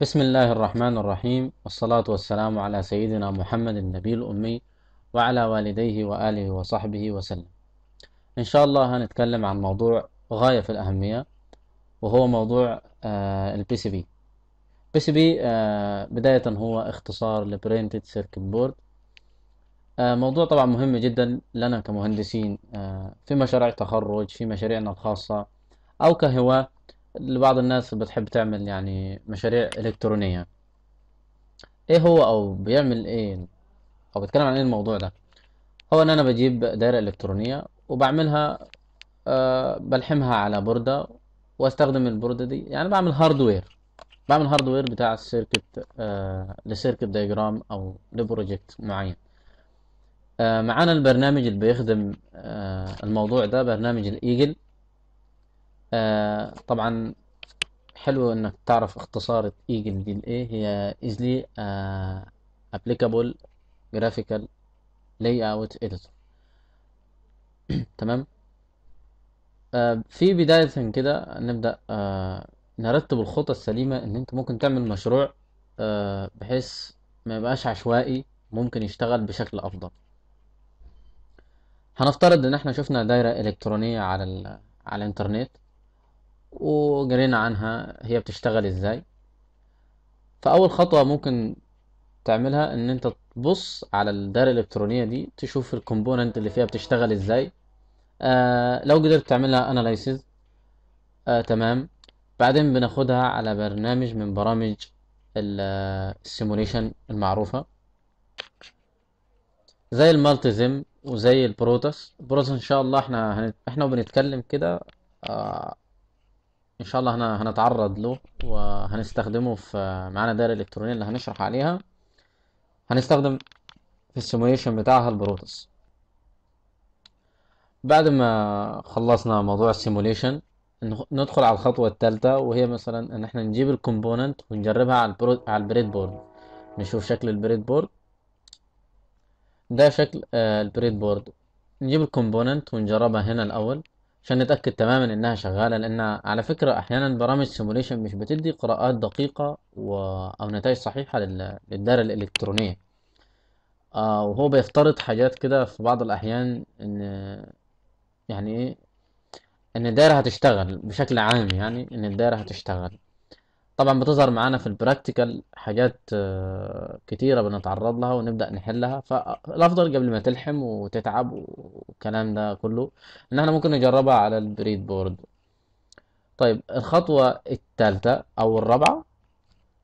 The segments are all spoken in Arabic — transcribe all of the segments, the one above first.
بسم الله الرحمن الرحيم والصلاة والسلام على سيدنا محمد النبي الأمي وعلى والديه وآله وصحبه وسلم إن شاء الله هنتكلم عن موضوع غاية في الأهمية وهو موضوع البي سي بي بي سي بي بداية هو اختصار لبرينتد سيركت بورد موضوع طبعا مهم جدا لنا كمهندسين آه، في مشاريع تخرج في مشاريعنا الخاصة أو كهواة لبعض الناس بتحب تعمل يعني مشاريع إلكترونية ايه هو او بيعمل ايه او بتكلم عن ايه الموضوع ده هو ان انا بجيب دائرة الكترونية وبعملها أه بلحمها على بوردة واستخدم البوردة دي يعني بعمل هاردوير بعمل هاردوير بتاع السيركت أه لسيركت دايجرام او لبروجكت معين أه معانا البرنامج اللي بيخدم أه الموضوع ده برنامج الايجل آه طبعا حلو انك تعرف اختصار ايجل دي الايه هي ايزلي ابليكابل جرافيكال لاي اوت اديتور تمام آه في بداية كده نبدأ آه نرتب الخطة السليمة ان انت ممكن تعمل مشروع آه بحيث ما يبقاش عشوائي ممكن يشتغل بشكل افضل هنفترض ان احنا شفنا دايرة الكترونية على على الانترنت وقرينا عنها هي بتشتغل ازاي فاول خطوه ممكن تعملها ان انت تبص على الدار الالكترونيه دي تشوف الكومبوننت اللي فيها بتشتغل ازاي آه لو قدرت تعملها اناليسيز آه تمام بعدين بناخدها على برنامج من برامج السيموليشن آه، المعروفه زي المالتزم وزي البروتس البروتس ان شاء الله احنا هنت... احنا وبنتكلم كده آه ان شاء الله هن... هنتعرض له وهنستخدمه في معانا الدائره الالكترونيه اللي هنشرح عليها هنستخدم في السيموليشن بتاعها البروتوس بعد ما خلصنا موضوع السيموليشن ندخل على الخطوه الثالثه وهي مثلا ان احنا نجيب الكومبوننت ونجربها على البرو... على البريد بورد نشوف شكل البريد بورد ده شكل آه، البريد بورد نجيب الكومبوننت ونجربها هنا الاول عشان نتأكد تماما انها شغالة لان على فكرة احيانا برامج سيموليشن مش بتدي قراءات دقيقة و... او نتائج صحيحة لل... للدائرة الالكترونية آه وهو بيفترض حاجات كده في بعض الاحيان ان يعني ايه ان الدائرة هتشتغل بشكل عام يعني ان الدائرة هتشتغل طبعا بتظهر معانا في البراكتيكال حاجات آه، كتيرة بنتعرض لها ونبدأ نحلها فالأفضل قبل ما تلحم وتتعب والكلام ده كله إن احنا ممكن نجربها على البريد بورد طيب الخطوة الثالثة أو الرابعة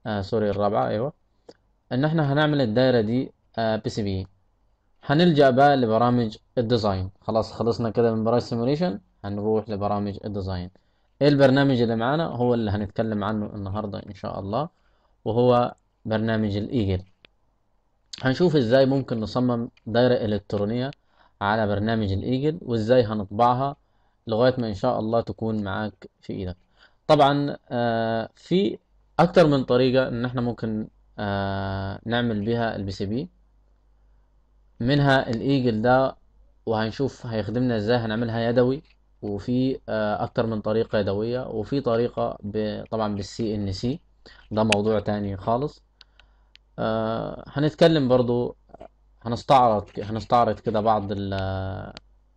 آه سوري الرابعة أيوة إن احنا هنعمل الدايرة دي آه بي سي بي هنلجأ بقى لبرامج الديزاين خلاص خلصنا كده من برامج سيموليشن هنروح لبرامج الديزاين البرنامج اللي معانا هو اللي هنتكلم عنه النهاردة إن شاء الله وهو برنامج الإيجل هنشوف إزاي ممكن نصمم دايرة إلكترونية على برنامج الإيجل وإزاي هنطبعها لغاية ما إن شاء الله تكون معاك في إيدك طبعا آه، في أكتر من طريقة إن إحنا ممكن آه، نعمل بيها البي سي بي منها الإيجل ده وهنشوف هيخدمنا إزاي هنعملها يدوي وفي آه، اكتر من طريقه يدويه وفي طريقه طبعا بالسي ان سي ده موضوع تاني خالص آه، هنتكلم برضو هنستعرض هنستعرض كده بعض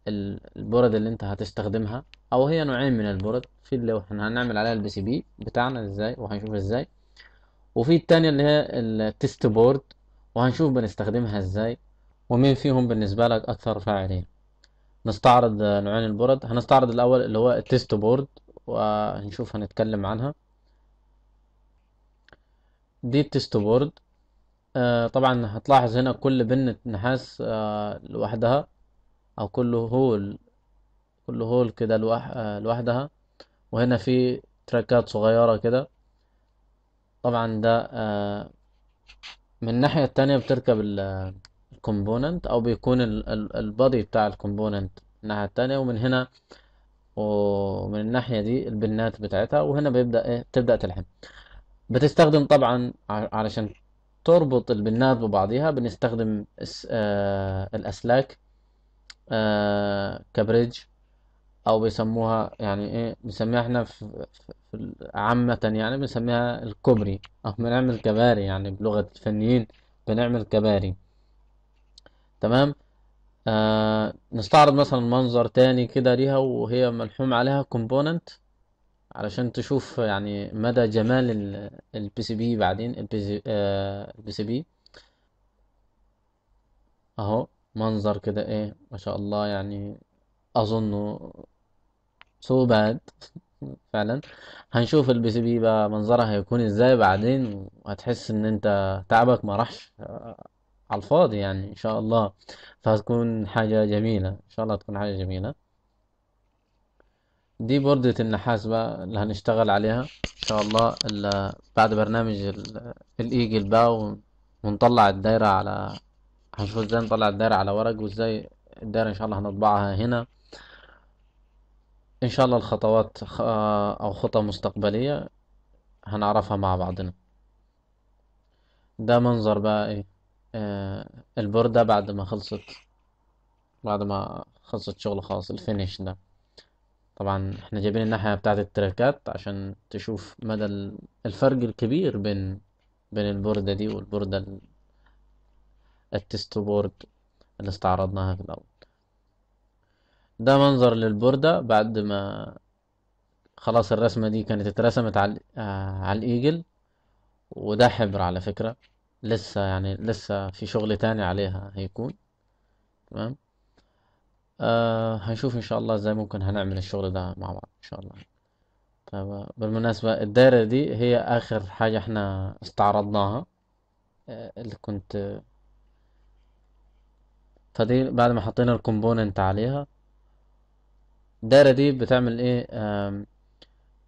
البرد اللي انت هتستخدمها او هي نوعين من البرد في اللي احنا هنعمل عليها البي سي بي بتاعنا ازاي وهنشوف ازاي وفي التانية اللي هي التست بورد وهنشوف بنستخدمها ازاي ومين فيهم بالنسبة لك اكثر فاعلين نستعرض نوعين البورد هنستعرض الاول اللي هو التيست بورد وهنشوف هنتكلم عنها دي التيست آه، بورد طبعا هتلاحظ هنا كل بنة نحاس آه، لوحدها او كل هول كل هول كده آه، لوحدها وهنا في تراكات صغيرة كده طبعا ده من الناحية التانية بتركب الكومبوننت او بيكون البادي بتاع الكومبوننت الناحية التانية ومن هنا ومن الناحية دي البنات بتاعتها وهنا بيبدأ ايه تبدأ تلحم بتستخدم طبعا علشان تربط البنات ببعضيها بنستخدم آه الأسلاك آه كبريدج أو بيسموها يعني إيه بنسميها إحنا في, في عامة يعني بنسميها الكوبري أو بنعمل كباري يعني بلغة الفنيين بنعمل كباري تمام آه نستعرض مثلا منظر تاني كده ليها وهي ملحوم عليها كومبوننت علشان تشوف يعني مدى جمال البي سي بي بعدين البي سي بي اهو منظر كده ايه ما شاء الله يعني اظنه سو باد فعلا هنشوف البي سي بي بقى منظرها هيكون ازاي بعدين وهتحس ان انت تعبك ما راحش على الفاضي يعني ان شاء الله فهتكون حاجة جميلة ان شاء الله تكون حاجة جميلة دي بوردة النحاس بقى اللي هنشتغل عليها ان شاء الله بعد برنامج الايجل بقى ونطلع الدايرة على هنشوف ازاي نطلع الدايرة على ورق وازاي الدايرة ان شاء الله هنطبعها هنا ان شاء الله الخطوات او خطة مستقبلية هنعرفها مع بعضنا ده منظر بقى ايه آه، البوردة بعد ما خلصت بعد ما خلصت شغل خاص الفينيش ده طبعا احنا جايبين الناحية بتاعة التراكات عشان تشوف مدى الفرق الكبير بين بين البوردة دي والبوردة التست بورد اللي استعرضناها في الأول ده منظر للبوردة بعد ما خلاص الرسمة دي كانت اترسمت على, آه، على الإيجل وده حبر على فكرة لسه يعني لسه في شغل تاني عليها هيكون تمام آه هنشوف ان شاء الله ازاي ممكن هنعمل الشغل ده مع بعض ان شاء الله طيب بالمناسبة الدايرة دي هي اخر حاجة احنا استعرضناها آه اللي كنت فدي بعد ما حطينا الكومبوننت عليها الدايرة دي بتعمل ايه آه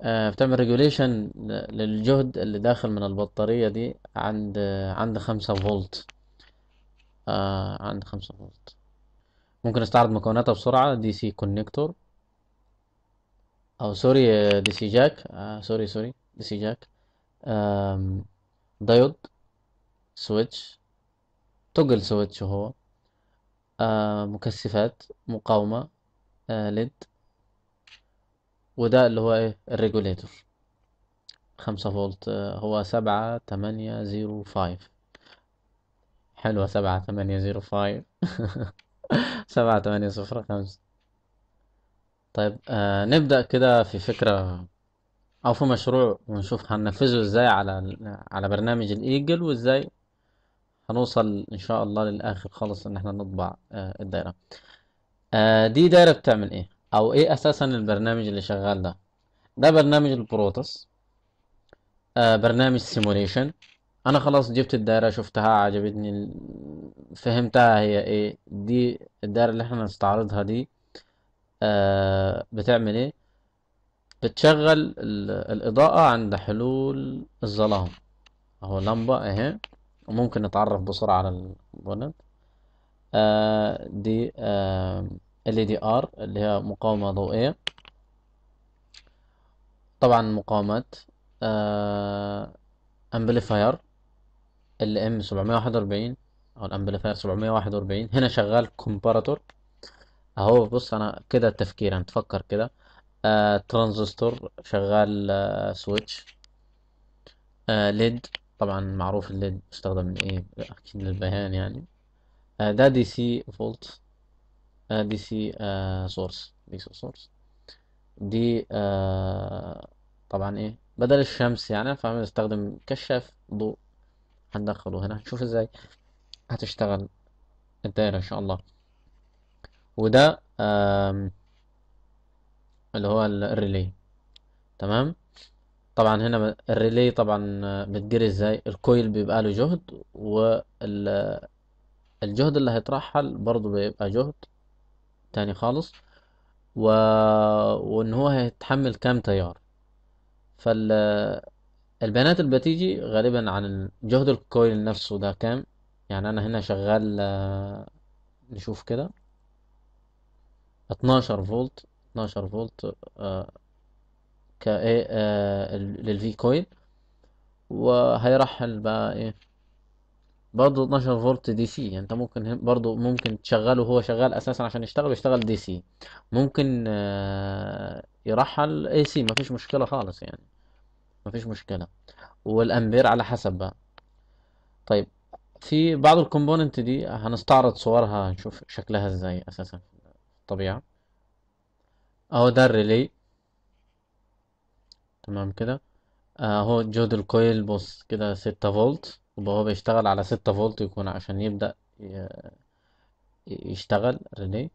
آه، بتعمل ريجوليشن للجهد اللي داخل من البطارية دي عند عند خمسة فولت آه، عند خمسة فولت ممكن استعرض مكوناتها بسرعة دي سي كونكتور او سوري دي سي جاك سوري سوري دي سي جاك دايود سويتش توجل سويتش هو آه، مكثفات مقاومة ليد وده اللي هو ايه الريجوليتور خمسة فولت آه، هو سبعة تمانية زيرو فايف حلوة سبعة تمانية زيرو فايف سبعة تمانية صفر خمسة طيب آه نبدأ كده في فكرة أو في مشروع ونشوف هننفذه ازاي على على برنامج الإيجل وازاي هنوصل إن شاء الله للآخر خالص إن احنا نطبع آه الدايرة آه دي دايرة بتعمل ايه او ايه اساسا البرنامج اللي شغال ده ده برنامج البروتس آه برنامج سيموليشن انا خلاص جبت الدايره شفتها عجبتني فهمتها هي ايه دي الدايره اللي احنا نستعرضها دي آه بتعمل ايه بتشغل الاضاءه عند حلول الظلام اهو لمبه اهي وممكن نتعرف بسرعه على الكومبوننت آه دي آه ال دي ار اللي هي مقاومة ضوئية طبعا مقاومات امبليفاير آه، ال ام 741 او الامبليفاير 741 هنا شغال كومباراتور اهو بص انا كده التفكير انا يعني تفكر كده آه ترانزستور شغال آه سويتش آه ليد طبعا معروف الليد مستخدم من ايه اكيد للبيان يعني آه ده دي سي فولت آه، دي سي سورس آه، دي سي سورس دي آه، طبعا ايه بدل الشمس يعني فاهم نستخدم كشاف ضوء هندخله هنا هنشوف ازاي هتشتغل الدائرة ان شاء الله وده اللي هو الريلي تمام طبعا هنا الريلي طبعا بتدير ازاي الكويل بيبقى له جهد والجهد اللي هيترحل برضه بيبقى جهد تاني خالص و... وان هو هيتحمل كام تيار فالبيانات اللي بتيجي غالبا عن جهد الكويل نفسه ده كام يعني انا هنا شغال نشوف كده 12 فولت 12 فولت آه، ك آه، للفي كويل وهيرحل بقى ايه برضه 12 فولت دي سي يعني انت ممكن برضه ممكن تشغله هو شغال اساسا عشان يشتغل يشتغل دي سي ممكن آه، يرحل اي سي مفيش مشكله خالص يعني مفيش مشكله والامبير على حسب بقى طيب في بعض الكومبوننت دي هنستعرض صورها نشوف شكلها ازاي اساسا في الطبيعه اهو ده الريلي تمام كده آه، اهو جود الكويل بص كده ستة فولت يبقى هو بيشتغل على ستة فولت يكون عشان يبدأ يشتغل ريلي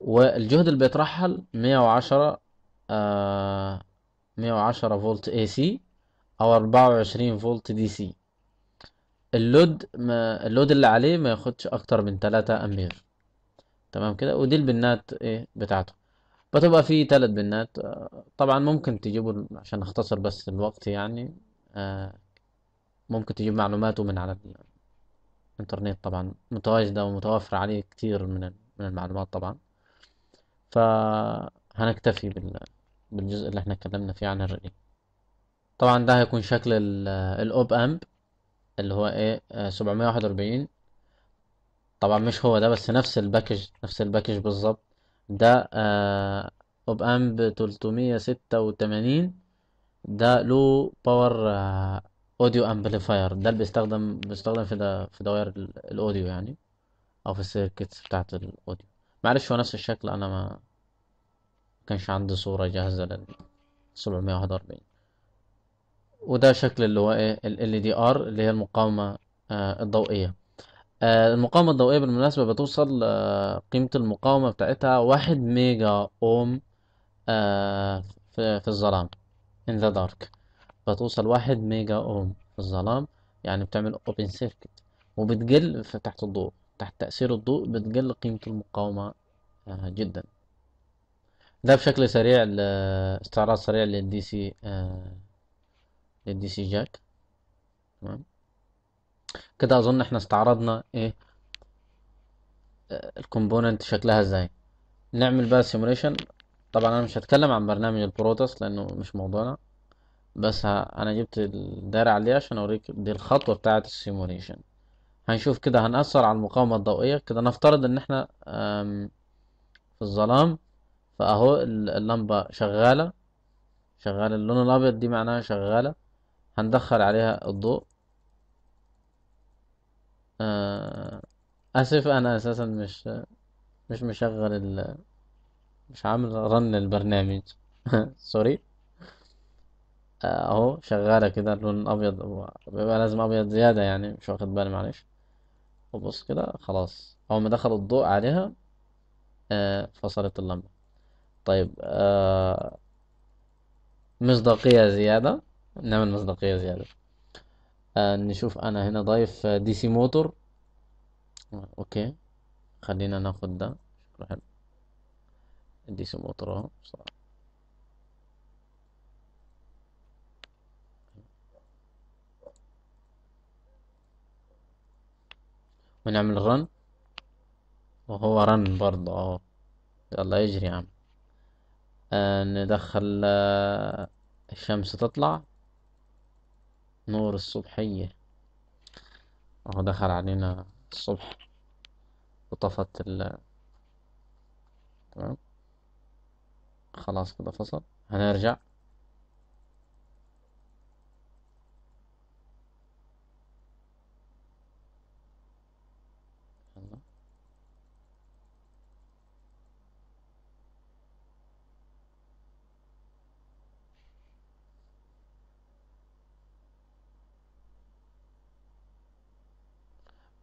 والجهد اللي بيترحل مية وعشرة آه، مية وعشرة فولت اي سي او اربعة وعشرين فولت دي سي اللود ما اللود اللي عليه ما ياخدش اكتر من تلاتة امبير تمام كده ودي البنات ايه بتاعته بتبقى في تلات بنات آه، طبعا ممكن تجيبوا عشان اختصر بس الوقت يعني آه ممكن تجيب معلوماته من على الانترنت طبعا متواجدة ومتوفرة عليه كتير من من المعلومات طبعا فهنكتفي بالجزء اللي احنا اتكلمنا فيه عن الرئي طبعا ده هيكون شكل الاوب امب اللي هو ايه آه، سبعمية واحد واربعين طبعا مش هو ده بس نفس الباكج نفس الباكج بالظبط ده آه اوب امب تلتمية ستة وتمانين ده له باور آه اوديو امبليفاير ده اللي بيستخدم بيستخدم في ده في دوائر الاوديو يعني او في السيركتس بتاعه الاوديو معلش هو نفس الشكل انا ما كانش عندي صوره جاهزه لل 741 وده شكل اللي هو ايه ال دي ار اللي هي المقاومه آه الضوئيه آه المقاومه الضوئيه بالمناسبه بتوصل آه قيمه المقاومه بتاعتها واحد ميجا اوم آه في, في الظلام in the dark فتوصل واحد ميجا اوم في الظلام يعني بتعمل اوبن سيركت وبتقل تحت الضوء تحت تأثير الضوء بتقل قيمة المقاومة آه، جدا ده بشكل سريع استعراض سريع للدي سي للدي سي جاك تمام كده اظن احنا استعرضنا ايه آه، الكومبوننت شكلها ازاي نعمل بقى سيموليشن طبعا انا مش هتكلم عن برنامج البروتوس لانه مش موضوعنا بس ها انا جبت الدايرة عليه عشان اوريك دي الخطوة بتاعة السيموليشن هنشوف كده هنأثر على المقاومة الضوئية كده نفترض ان احنا في الظلام فاهو اللمبة شغالة شغالة اللون الابيض دي معناها شغالة هندخل عليها الضوء آه، اسف انا اساسا مش مش مشغل ال... مش عامل رن البرنامج سوري اهو شغالة كده اللون ابيض بيبقى لازم ابيض زيادة يعني مش واخد بالي معلش وبص كده خلاص اول ما دخل الضوء عليها آه فصلت اللمبة طيب آه مصداقية زيادة نعمل مصداقية زيادة آه نشوف انا هنا ضايف دي سي موتور اوكي خلينا ناخد ده شكله حلو دي سي موتور اهو بصراحة ونعمل رن وهو رن برضه اهو يلا يجري يا عم آه ندخل آه الشمس تطلع نور الصبحية اهو دخل علينا الصبح وطفت ال تمام خلاص كده فصل هنرجع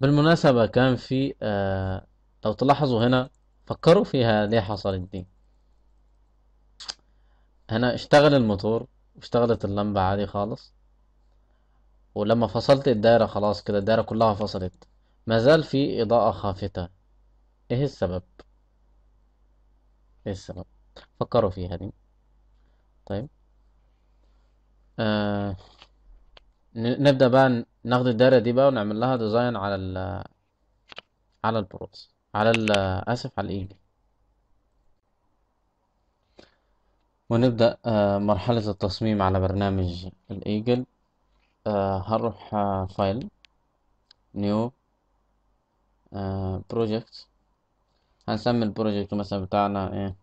بالمناسبة كان في آه لو تلاحظوا هنا فكروا فيها ليه حصلت دي هنا اشتغل الموتور واشتغلت اللمبة عادي خالص ولما فصلت الدائرة خلاص كده الدائرة كلها فصلت ما زال في إضاءة خافتة ايه السبب ايه السبب فكروا فيها دي طيب آه نبدأ بقى ناخد الدايرة دي بقى ونعمل لها ديزاين على ال على البروس على ال آسف على الإيميل ونبدأ آه، مرحلة التصميم على برنامج الإيجل آه، هنروح فايل نيو بروجكت هنسمي البروجكت مثلا بتاعنا ايه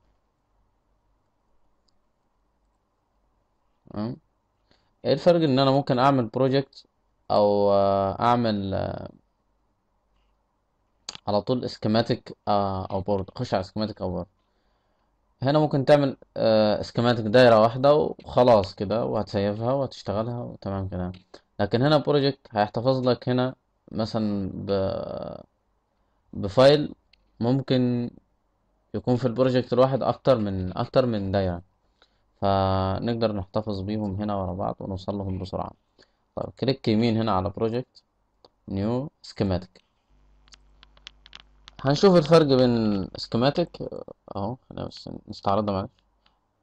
ايه الفرق ان انا ممكن اعمل بروجكت او آه، اعمل آه، على طول اسكيماتيك آه، او بورد اخش على اسكيماتيك او بورد هنا ممكن تعمل اسكيماتيك دايرة واحدة وخلاص كده وهتسيفها وهتشتغلها وتمام كده لكن هنا بروجكت هيحتفظ لك هنا مثلا ب بفايل ممكن يكون في البروجكت الواحد اكتر من اكتر من دايرة فنقدر نحتفظ بيهم هنا ورا بعض ونوصلهم بسرعة طيب كليك يمين هنا على بروجكت نيو سكيماتيك هنشوف الفرق بين سكيماتيك اهو خلينا بس نستعرضها معاك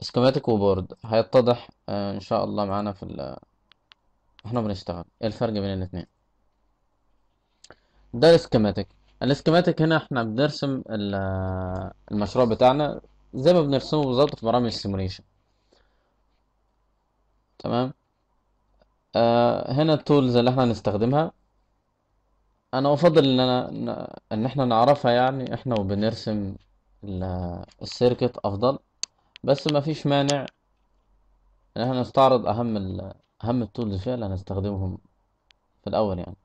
سكيماتيك وبورد هيتضح آه، ان شاء الله معانا في ال احنا بنشتغل ايه الفرق بين الاثنين ده السكيماتيك السكيماتيك هنا احنا بنرسم المشروع بتاعنا زي ما بنرسمه بالظبط في برامج السيموليشن تمام آه هنا التولز اللي احنا نستخدمها انا افضل ان انا ان احنا نعرفها يعني احنا وبنرسم السيركت افضل بس ما فيش مانع ان احنا نستعرض اهم اهم التولز فيها اللي هنستخدمهم في الاول يعني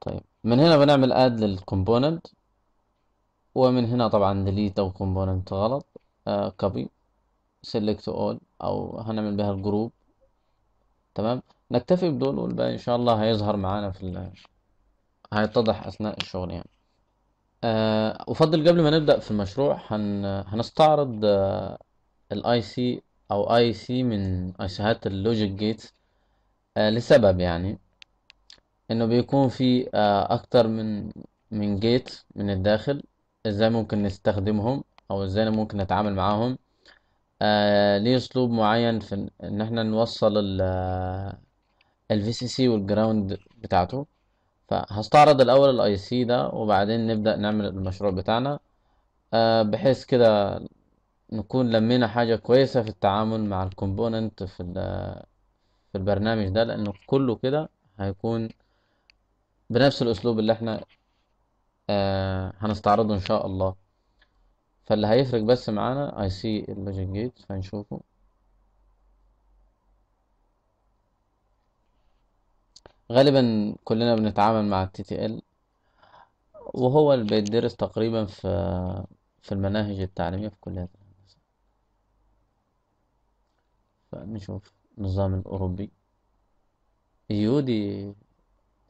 طيب من هنا بنعمل اد للكومبوننت ومن هنا طبعا ديليت او كومبوننت غلط كوبي آه select all او هنعمل بها الجروب تمام نكتفي بدول والباقي ان شاء الله هيظهر معانا في ال... هيتضح اثناء الشغل يعني أه افضل قبل ما نبدا في المشروع هن... هنستعرض آه، الاي سي او اي سي من اي سيهات اللوجيك جيت أه لسبب يعني انه بيكون في أه اكتر من من جيت من الداخل ازاي ممكن نستخدمهم او ازاي ممكن نتعامل معاهم آه، ليه اسلوب معين في ان احنا نوصل الفي سي سي والجراوند بتاعته فهستعرض الاول الاي سي ده وبعدين نبدا نعمل المشروع بتاعنا آه بحيث كده نكون لمينا حاجه كويسه في التعامل مع الكومبوننت في في البرنامج ده لانه كله كده هيكون بنفس الاسلوب اللي احنا آه هنستعرضه ان شاء الله فاللي هيفرق بس معانا اي سي اللوجيك جيت فنشوفه غالبا كلنا بنتعامل مع التي تي ال وهو اللي بيدرس تقريبا في في المناهج التعليمية في كليات فنشوف النظام الأوروبي يو دي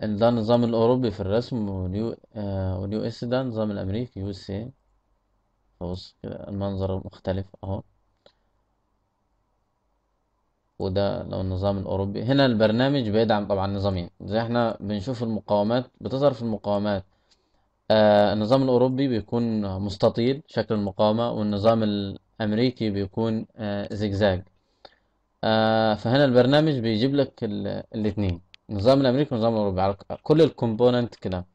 ده النظام الأوروبي في الرسم واليو, آه، اس ده النظام الأمريكي يو اس اي بص كده المنظر مختلف اهو وده لو النظام الأوروبي هنا البرنامج بيدعم طبعا نظامين يعني. زي احنا بنشوف المقاومات بتظهر في المقاومات آه النظام الأوروبي بيكون مستطيل شكل المقاومة والنظام الأمريكي بيكون آه زجزاج آه فهنا البرنامج بيجيب لك الاثنين النظام الأمريكي والنظام الأوروبي على كل الكومبوننت كده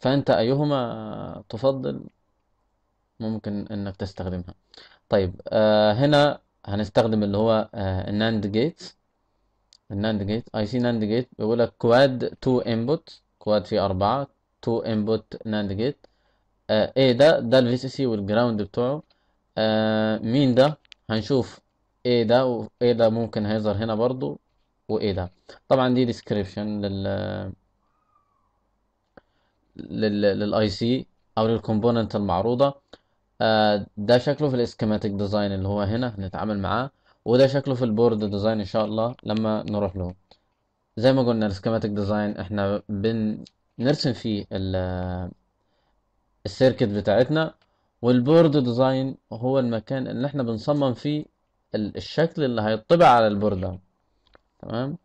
فأنت أيهما تفضل ممكن انك تستخدمها طيب آه هنا هنستخدم اللي هو الناند جيت الناند جيت اي سي ناند جيت بيقول لك كواد 2 انبوت كواد فيه 4 2 انبوت ناند جيت ايه ده ده الفي سي سي والجراوند بتوعه آه مين ده هنشوف ايه ده وايه ده ممكن هيظهر هنا برضو وايه ده طبعا دي ديسكريبشن لل للاي سي او للكومبوننت المعروضه آه، ده شكله في الاسكيماتيك ديزاين اللي هو هنا هنتعامل معاه وده شكله في البورد ديزاين ان شاء الله لما نروح له زي ما قلنا الاسكيماتيك ديزاين احنا بنرسم فيه ال السيركت بتاعتنا والبورد ديزاين هو المكان اللي احنا بنصمم فيه الشكل اللي هيطبع على البورد تمام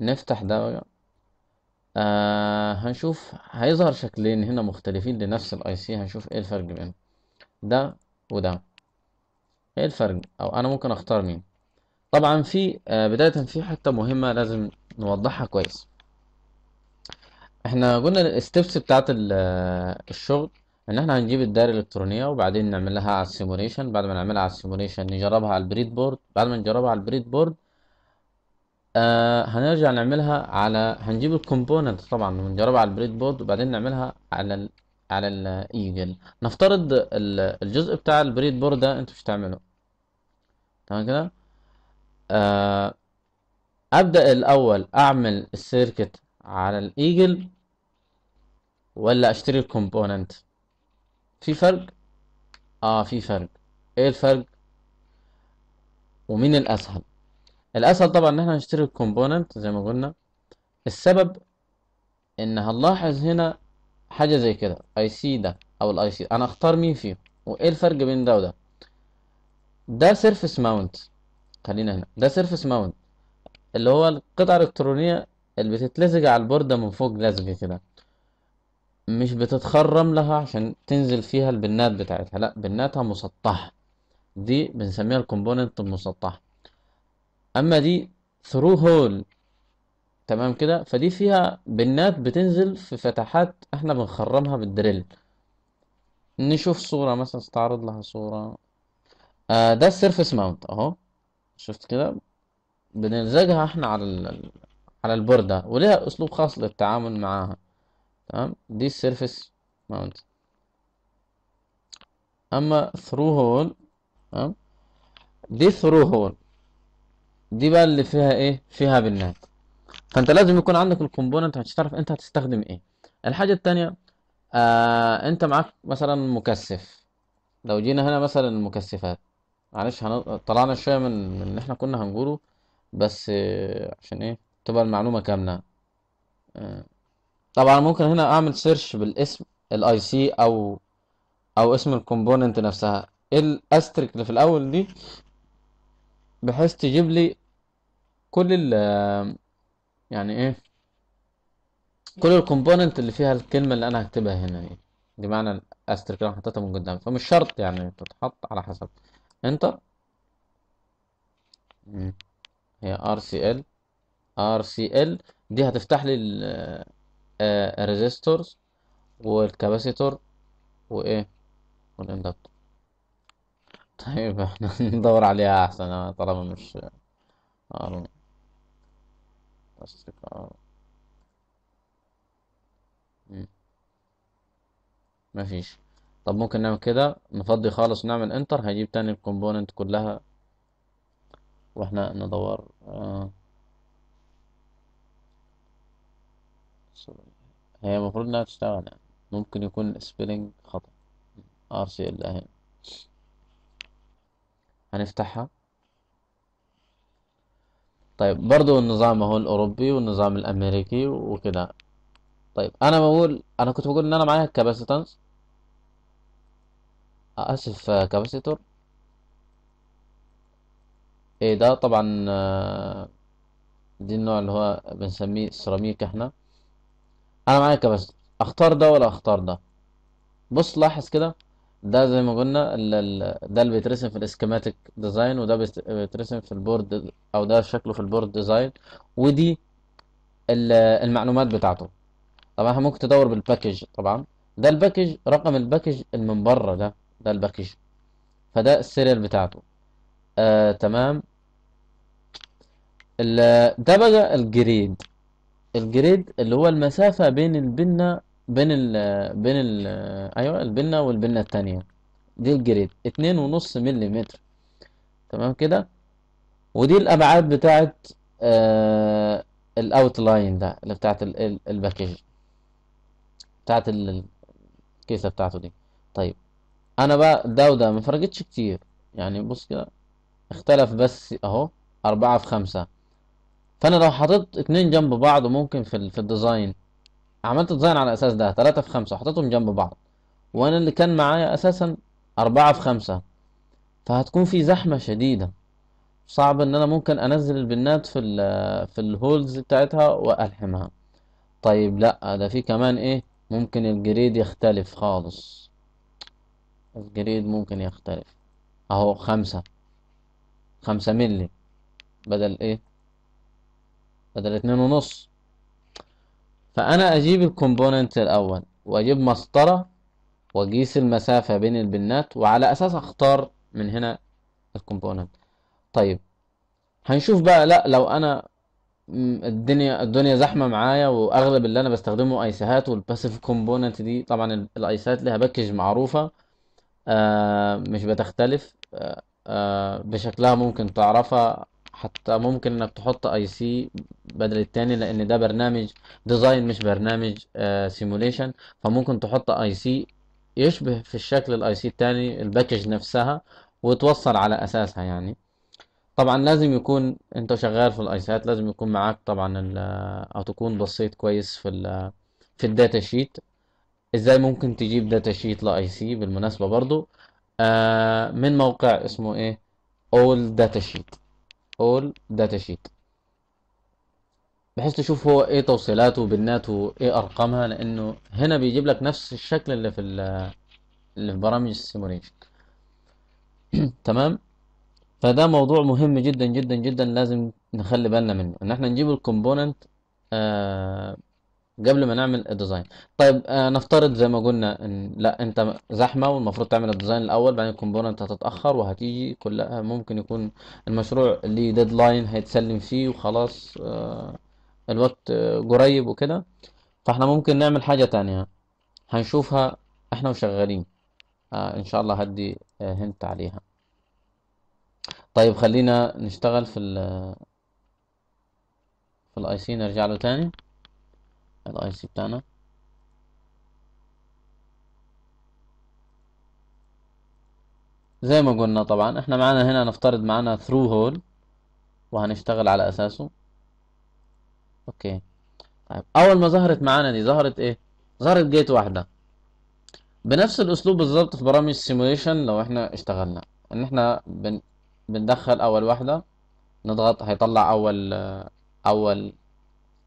نفتح ده آه هنشوف هيظهر شكلين هنا مختلفين لنفس الاي سي هنشوف ايه الفرق بينهم ده وده ايه الفرق او انا ممكن اختار مين طبعا في آه، بداية في حتة مهمة لازم نوضحها كويس احنا قلنا الستبس بتاعت آه، الشغل ان احنا هنجيب الدائرة الالكترونية وبعدين نعمل لها على السيموليشن بعد ما نعملها على السيموليشن نجربها على البريد بورد بعد ما نجربها على البريد بورد آه، هنرجع نعملها على هنجيب الكومبوننت طبعا ونجربها على البريد بورد وبعدين نعملها على على الايجل نفترض الجزء بتاع البريد بورد ده انتوا مش تعملوا تمام كده آه ابدا الاول اعمل السيركت على الايجل ولا اشتري الكومبوننت في فرق اه في فرق ايه الفرق ومين الاسهل الاسهل طبعا ان احنا نشتري الكومبوننت زي ما قلنا السبب ان هنلاحظ هنا حاجة زي كده اي سي ده او الاي سي انا اختار مين فيهم وايه الفرق بين ده وده ده سيرفس ماونت خلينا هنا ده سيرفس ماونت اللي هو القطعة الإلكترونية اللي بتتلزق على البوردة من فوق لازم كده مش بتتخرم لها عشان تنزل فيها البنات بتاعتها لا بناتها مسطحة دي بنسميها الكومبوننت المسطحة أما دي ثرو هول تمام كده فدي فيها بنات بتنزل في فتحات احنا بنخرمها بالدريل نشوف صورة مثلا استعرض لها صورة آه ده السيرفس ماونت اهو شفت كده بنلزقها احنا على ال... على البوردة وليها اسلوب خاص للتعامل معاها تمام دي السيرفس ماونت اما ثرو هول تمام دي ثرو هول دي بقى اللي فيها ايه فيها بنات فانت لازم يكون عندك الكومبوننت عشان تعرف انت هتستخدم ايه الحاجه الثانيه آه انت معاك مثلا مكثف لو جينا هنا مثلا المكثفات معلش هن... طلعنا شويه من من اللي احنا كنا هنقوله بس آه عشان ايه تبقى المعلومه كامله آه. طبعا ممكن هنا اعمل سيرش بالاسم الاي سي او او اسم الكومبوننت نفسها الاستريك اللي في الاول دي بحيث تجيب لي كل ال يعني ايه كل الكومبوننت اللي فيها الكلمة اللي انا هكتبها هنا ايه دي معنى الاستر كده حطيتها من قدام فمش شرط يعني تتحط على حسب انتر هي ار سي ال ار سي ال دي هتفتح لي الريزيستورز آه، آه، والكاباسيتور وايه والاندكتور طيب احنا ندور عليها احسن طالما مش آه. أصدقاء مم. مفيش طب ممكن نعمل كده نفضي خالص نعمل انتر هيجيب تاني الكومبوننت كلها واحنا ندور آه. هي المفروض انها تشتغل يعني ممكن يكون سبيلنج خطأ ار سي ال هنفتحها طيب برضو النظام هو الأوروبي والنظام الأمريكي وكده طيب أنا بقول أنا كنت بقول إن أنا معايا كاباسيتانس آسف آه، كاباسيتور إيه ده طبعا آه، دي النوع اللي هو بنسميه سيراميك إحنا أنا معايا كاباسيتور أختار ده ولا أختار ده بص لاحظ كده ده زي ما قلنا ده اللي بيترسم في الاسكيماتيك ديزاين وده بيترسم في البورد او ده شكله في البورد ديزاين ودي المعلومات بتاعته طبعا احنا ممكن تدور بالباكج طبعا ده الباكج رقم الباكج اللي من بره ده ده الباكج فده السيريال بتاعته آه تمام ده بقى الجريد الجريد اللي هو المسافة بين البنة بين ال بين ال ايوه البنه والبنه التانية دي الجريد اتنين ونص ملم تمام كده ودي الابعاد بتاعت آه لاين ده اللي بتاعت الباكج بتاعت الكيسه بتاعته دي طيب انا بقى ده وده ما فرقتش كتير يعني بص كده اختلف بس اهو أربعة في خمسة فانا لو حطيت اتنين جنب بعض ممكن في, ال... في الديزاين عملت ديزاين على اساس ده 3 في 5 وحطيتهم جنب بعض وانا اللي كان معايا اساسا 4 في 5 فهتكون في زحمه شديده صعب ان انا ممكن انزل البنات في ال في الهولز بتاعتها والحمها طيب لا ده في كمان ايه ممكن الجريد يختلف خالص الجريد ممكن يختلف اهو خمسة خمسة ملي بدل ايه بدل اتنين ونص فأنا أجيب الكومبوننت الأول وأجيب مسطرة وأقيس المسافة بين البنات وعلى أساس أختار من هنا الكومبوننت طيب هنشوف بقى لا لو أنا الدنيا الدنيا زحمة معايا وأغلب اللي أنا بستخدمه أيسهات والباسيف كومبوننت دي طبعا الأيسهات لها باكج معروفة آه مش بتختلف آه آه بشكلها ممكن تعرفها حتى ممكن انك تحط اي سي بدل التاني لان ده برنامج ديزاين مش برنامج سيموليشن آه، فممكن تحط اي سي يشبه في الشكل الاي سي التاني الباكج نفسها وتوصل على اساسها يعني طبعا لازم يكون انت شغال في الايسات لازم يكون معاك طبعا آه، او تكون بصيت كويس في ال آه، في الداتا شيت ازاي ممكن تجيب داتا شيت لاي سي بالمناسبه برضو آه من موقع اسمه ايه اول داتا شيت اول داتا شيت بحيث تشوف هو ايه توصيلاته وبناته ايه ارقامها لانه هنا بيجيب لك نفس الشكل اللي في اللي في برامج السيموليشن تمام فده موضوع مهم جدا جدا جدا لازم نخلي بالنا منه ان احنا نجيب الكومبوننت آه قبل ما نعمل الديزاين طيب آه نفترض زي ما قلنا ان لا انت زحمه والمفروض تعمل الديزاين الاول بعدين الكومبوننت هتتاخر وهتيجي كلها ممكن يكون المشروع ليه ديدلاين هيتسلم فيه وخلاص آه الوقت آه قريب وكده فاحنا ممكن نعمل حاجه تانية هنشوفها احنا وشغالين آه ان شاء الله هدي آه هنت عليها طيب خلينا نشتغل في الـ في الاي سي نرجع له تاني الاي سي بتاعنا زي ما قلنا طبعا احنا معانا هنا نفترض معانا ثرو هول وهنشتغل على اساسه اوكي طيب اول ما ظهرت معانا دي ظهرت ايه ظهرت جيت واحده بنفس الاسلوب بالظبط في برامج السيموليشن لو احنا اشتغلنا ان احنا بن... بندخل اول واحده نضغط هيطلع اول اول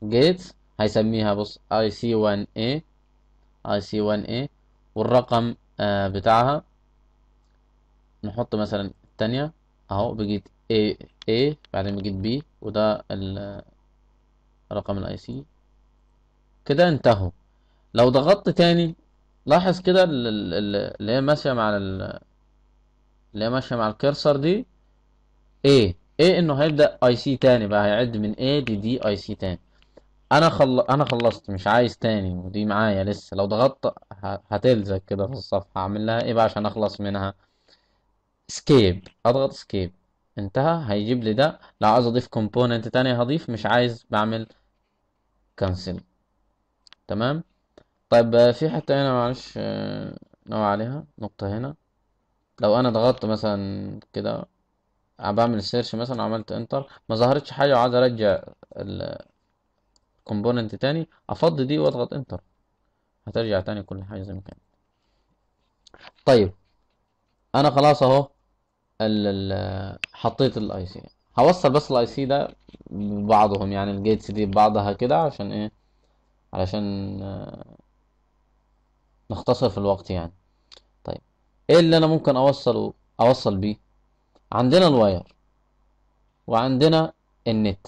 جيت هيسميها بص اي سي 1 اي اي سي 1 اي والرقم آه بتاعها نحط مثلا الثانيه اهو بقيت اي اي بعدين بقيت بي وده الرقم الاي سي كده انتهوا لو ضغطت تاني لاحظ كده اللي هي ماشيه مع اللي هي ماشيه مع الكرسر دي ايه ايه انه هيبدا اي سي تاني بقى هيعد من ايه لدي اي سي تاني انا خل... انا خلصت مش عايز تاني ودي معايا لسه لو ضغطت ه... هتلزق كده في الصفحة اعمل لها ايه بقى عشان اخلص منها سكيب اضغط سكيب انتهى هيجيب لي ده لو عايز اضيف كومبوننت تاني هضيف مش عايز بعمل كنسل تمام طيب في حتة هنا معلش نوع عليها نقطة هنا لو انا ضغطت مثلا كده بعمل سيرش مثلا عملت انتر ما ظهرتش حاجة وعايز ارجع ال... كومبوننت تاني افضي دي واضغط انتر هترجع تاني كل حاجه زي ما كانت طيب انا خلاص اهو حطيت الاي سي هوصل بس الاي سي ده ببعضهم يعني الجيتس دي ببعضها كده عشان ايه علشان آه، نختصر في الوقت يعني طيب ايه اللي انا ممكن اوصله اوصل بيه عندنا الواير وعندنا النت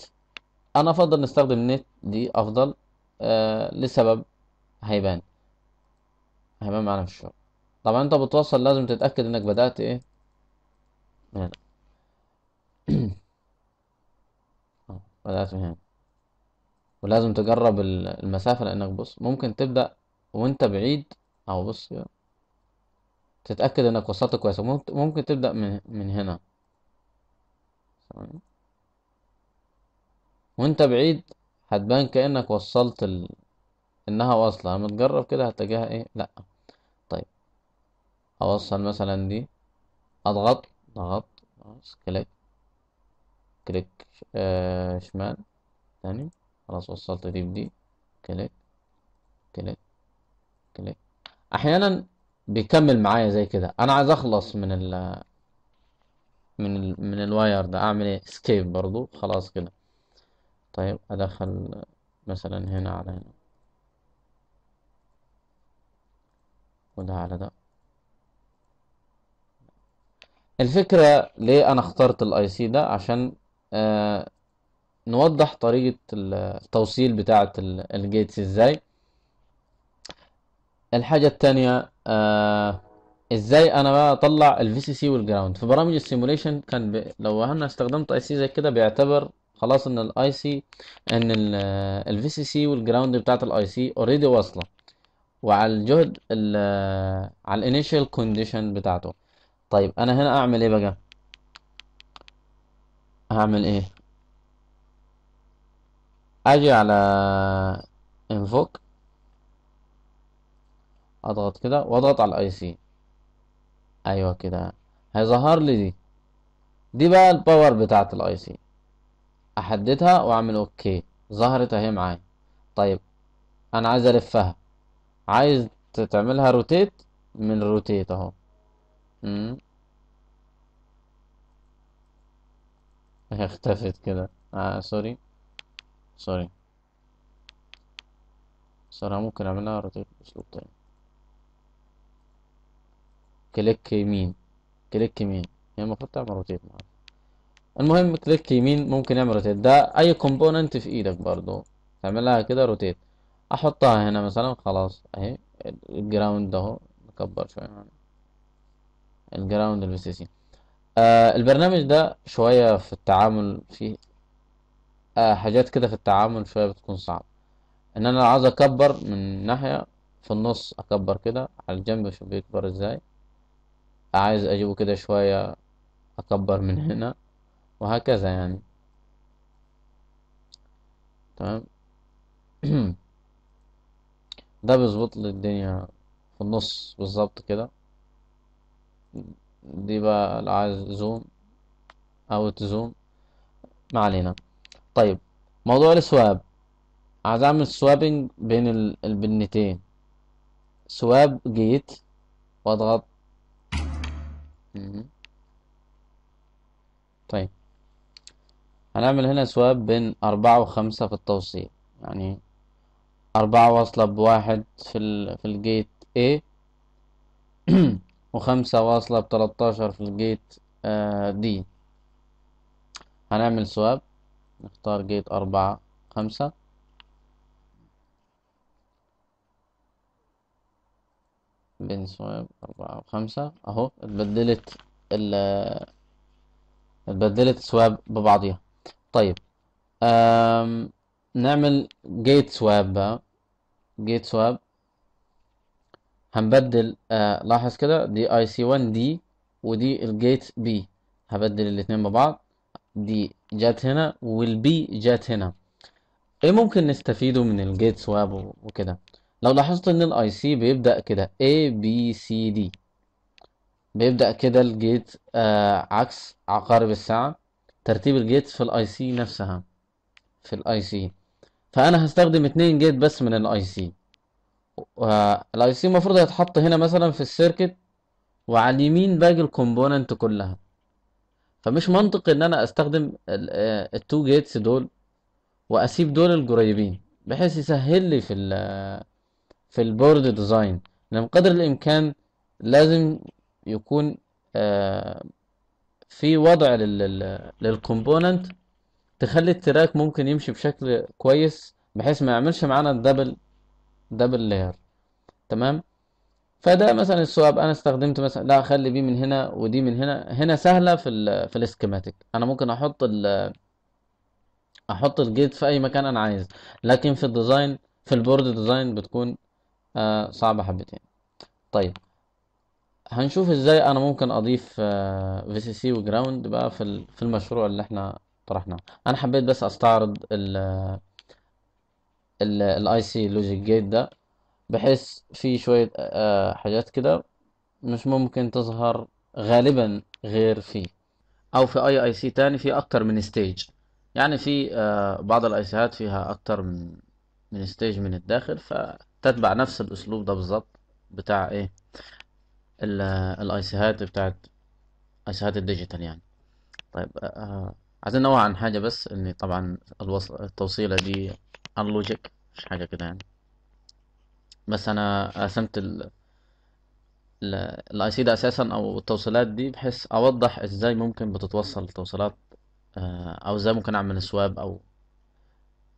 انا افضل نستخدم النت دي افضل آه لسبب هيبان هيبان معانا في الشغل طبعا انت بتوصل لازم تتاكد انك بدات ايه من هنا بدات من هنا ولازم تجرب المسافه لانك بص ممكن تبدا وانت بعيد او بص تتاكد انك وصلت كويس ممكن تبدا من من هنا ثواني وانت بعيد هتبان كأنك وصلت ال... انها واصلة لما تجرب كده هتلاقيها ايه لا طيب اوصل مثلا دي اضغط ضغط خلاص كليك كليك آه شمال تاني خلاص وصلت دي بدي كليك كليك كليك احيانا بيكمل معايا زي كده انا عايز اخلص من ال من ال من الواير ده اعمل ايه اسكيب برضو خلاص كده طيب أدخل مثلا هنا على هنا وده على ده الفكرة ليه أنا اخترت الاي سي ده عشان آه نوضح طريقة التوصيل بتاعة الجيتس ازاي الحاجة التانية آه ازاي انا بقى اطلع الفي سي سي والجراوند في برامج السيموليشن كان ب... لو انا استخدمت اي سي زي كده بيعتبر خلاص ان الاي سي ان الفي سي سي والجراوند بتاعه الاي سي اوريدي واصله وعلى الجهد على الانيشال كونديشن بتاعته طيب انا هنا اعمل ايه بقى هعمل ايه اجي على انفوك اضغط كده واضغط على الاي سي ايوه كده هيظهر لي دي دي بقى الباور بتاعه الاي سي احددها واعمل اوكي ظهرت اهي معايا طيب انا عايز الفها عايز تعملها روتيت من روتيت اهو هي اختفت كده آه سوري سوري صراحة ممكن اعملها روتيت باسلوب تاني كليك يمين كليك يمين هي المفروض تعمل روتيت معاك المهم كليك يمين ممكن يعمل روتيت ده اي كومبوننت في ايدك برضو تعملها كده روتيت احطها هنا مثلا خلاص اهي الجراوند اهو نكبر شويه الجراوند البي آه البرنامج ده شويه في التعامل فيه آه حاجات كده في التعامل شويه بتكون صعب ان انا لو عاوز اكبر من ناحيه في النص اكبر كده على الجنب شوف بيكبر ازاي عايز اجيبه كده شويه اكبر من هنا وهكذا يعني تمام ده بيظبط لي الدنيا في النص بالظبط كده دي بقى لو عايز زوم او تزوم ما علينا طيب موضوع السواب عايز اعمل سوابنج بين البنتين سواب جيت واضغط طيب هنعمل هنا سواب بين أربعة وخمسة في التوصيل يعني أربعة واصلة بواحد في ال في الجيت A وخمسة واصلة بتلاتاشر في الجيت آه، D هنعمل سواب نختار جيت أربعة خمسة بين سواب أربعة وخمسة أهو اتبدلت ال اتبدلت سواب ببعضيها طيب أم نعمل جيت سواب بقى جيت سواب هنبدل آه لاحظ كده دي اي سي 1 دي ودي الجيت بي هبدل الاثنين ببعض دي جات هنا والبي جات هنا ايه ممكن نستفيده من الجيت سواب وكده لو لاحظت ان الاي سي بيبدا كده اي بي سي دي بيبدا كده الجيت آه عكس عقارب الساعه ترتيب الجيتس في الاي سي نفسها في الاي سي فانا هستخدم اتنين جيت بس من الاي سي الاي سي المفروض هيتحط هنا مثلا في السيركت وعلى اليمين باقي الكومبوننت كلها فمش منطق ان انا استخدم آه، التو جيتس دول واسيب دول القريبين بحيث يسهل لي في ال آه، في البورد ديزاين لان قدر الامكان لازم يكون آه، في وضع لل... للكومبوننت تخلي التراك ممكن يمشي بشكل كويس بحيث ما يعملش معانا دبل دبل لاير تمام فده مثلا السواب انا استخدمت مثلا لا اخلي دي من هنا ودي من هنا هنا سهله في الـ في الاسكيماتيك انا ممكن احط الـ احط الجيت في اي مكان انا عايز لكن في الديزاين في البورد ديزاين بتكون آه صعبه حبتين طيب هنشوف ازاي انا ممكن اضيف في سي سي وجراوند بقى في في المشروع اللي احنا طرحناه انا حبيت بس استعرض ال الاي سي لوجيك جيت ده بحيث في شوية آه، حاجات كده مش ممكن تظهر غالبا غير فيه او في اي اي سي تاني في اكتر من ستيج يعني في آه، بعض الاي سيات فيها اكتر من من ستيج من الداخل فتتبع نفس الاسلوب ده بالظبط بتاع ايه الايسيهات بتاعت هات الديجيتال e يعني طيب آه, آه، عايزين نوع عن حاجة بس ان طبعا الوصل التوصيلة دي عن لوجيك مش حاجة كده يعني بس انا قسمت ال الاي سي ده اساسا او التوصيلات دي بحيث اوضح ازاي ممكن بتتوصل توصيلات آه، او ازاي ممكن اعمل سواب او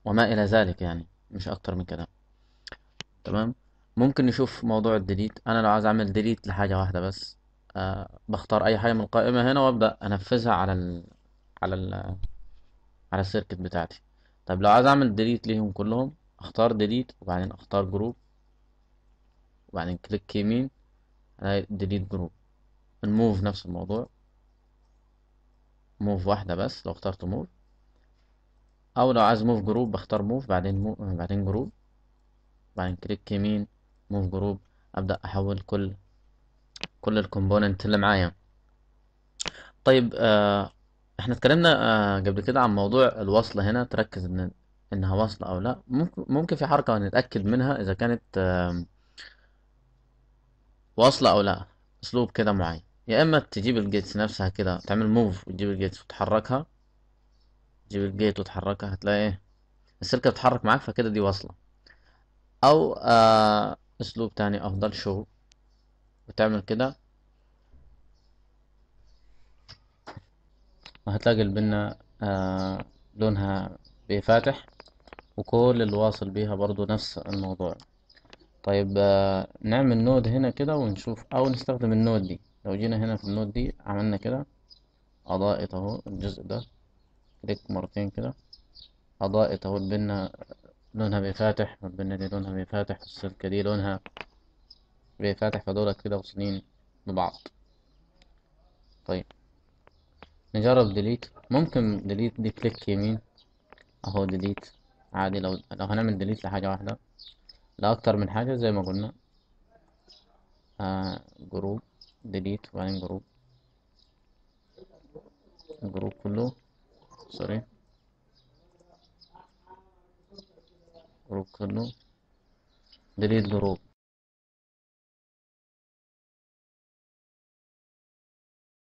وما الى ذلك يعني مش اكتر من كده تمام ممكن نشوف موضوع الديليت انا لو عايز اعمل ديليت لحاجه واحده بس أه بختار اي حاجه من القائمه هنا وابدا انفذها على ال على ال على السيركت بتاعتي طب لو عايز اعمل ديليت ليهم كلهم اختار ديليت وبعدين اختار جروب وبعدين كليك يمين الاقي ديليت جروب الموف نفس الموضوع موف واحده بس لو اخترت موف او لو عايز موف جروب بختار موف بعدين مو... بعدين جروب بعدين كليك يمين موف جروب ابدا احول كل كل الكومبوننت اللي معايا طيب آه احنا اتكلمنا آه قبل كده عن موضوع الوصل هنا تركز ان انها وصلة او لا ممكن ممكن في حركة نتأكد منها اذا كانت آه واصلة او لا اسلوب كده معين يا اما تجيب الجيتس نفسها كده تعمل موف وتجيب الجيتس وتحركها تجيب الجيت وتحركها هتلاقي ايه السلكة بتتحرك معاك فكده دي واصلة او آه اسلوب تاني افضل شو وتعمل كده وهتلاقي البنة آه لونها بفاتح وكل اللي واصل بيها برضو نفس الموضوع طيب آه نعمل نود هنا كده ونشوف او نستخدم النود دي لو جينا هنا في النود دي عملنا كده اضاءة اهو الجزء ده كليك مرتين كده اضاءة اهو البنة لونها بيفاتح والبنة دي لونها بيفاتح والسلكة دي لونها بيفاتح فدول كده وصلين ببعض طيب نجرب ديليت ممكن ديليت دي كليك يمين اهو ديليت عادي لو لو هنعمل ديليت لحاجة واحدة لأكتر من حاجة زي ما قلنا آه جروب ديليت وبعدين جروب الجروب كله سوري रोक कर दो डिलीट रोक